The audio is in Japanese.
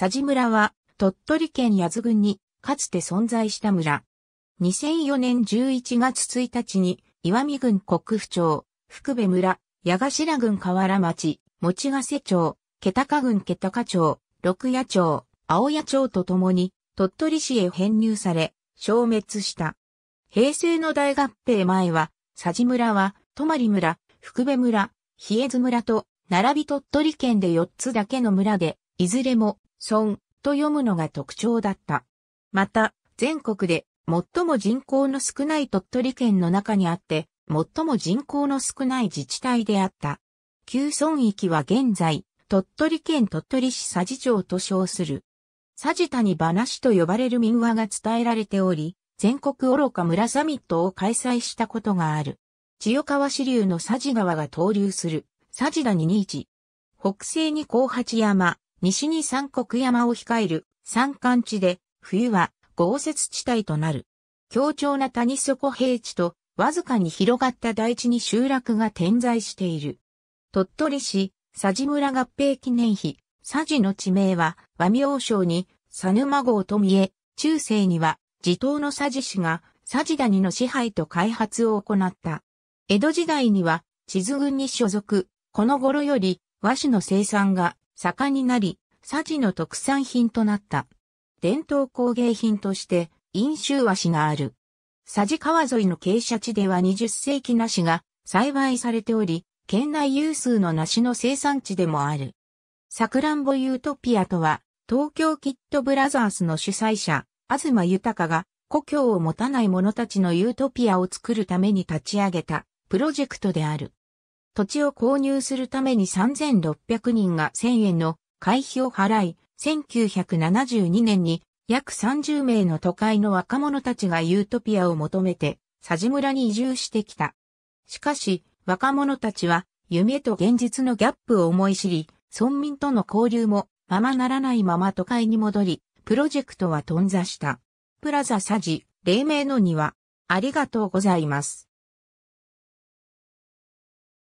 佐治村は、鳥取県八津郡に、かつて存在した村。2004年11月1日に、岩見郡国府町、福部村、八頭郡河原町、持ヶ瀬町、気高郡気高町、六谷町、青谷町と共に、鳥取市へ編入され、消滅した。平成の大合併前は、佐治村は、泊村、福部村、比叡津村と、並び鳥取県で4つだけの村で、いずれも村と読むのが特徴だった。また、全国で最も人口の少ない鳥取県の中にあって、最も人口の少ない自治体であった。旧村域は現在、鳥取県鳥取市佐治町と称する。佐治谷話と呼ばれる民話が伝えられており、全国愚か村サミットを開催したことがある。千代川支流の佐治川が投流する、佐治谷に位置。北西に高八山、西に三国山を控える山間地で、冬は豪雪地帯となる。強調な谷底平地と、わずかに広がった大地に集落が点在している。鳥取市、佐治村合併記念碑、佐治の地名は、和王将に、佐沼号と見え、中世には、地頭の佐治氏が、佐治谷の支配と開発を行った。江戸時代には、地図軍に所属、この頃より、和紙の生産が盛んになり、佐治の特産品となった。伝統工芸品として、飲酒和紙がある。佐治川沿いの傾斜地では20世紀梨が栽培されており、県内有数の梨の生産地でもある。サクランボユートピアとは、東京キッドブラザースの主催者、東豊が、故郷を持たない者たちのユートピアを作るために立ち上げた、プロジェクトである。土地を購入するために3600人が1000円の会費を払い、1972年に約30名の都会の若者たちがユートピアを求めて、佐治村に移住してきた。しかし、若者たちは夢と現実のギャップを思い知り、村民との交流もままならないまま都会に戻り、プロジェクトは頓挫した。プラザ佐治、黎明の庭、ありがとうございます。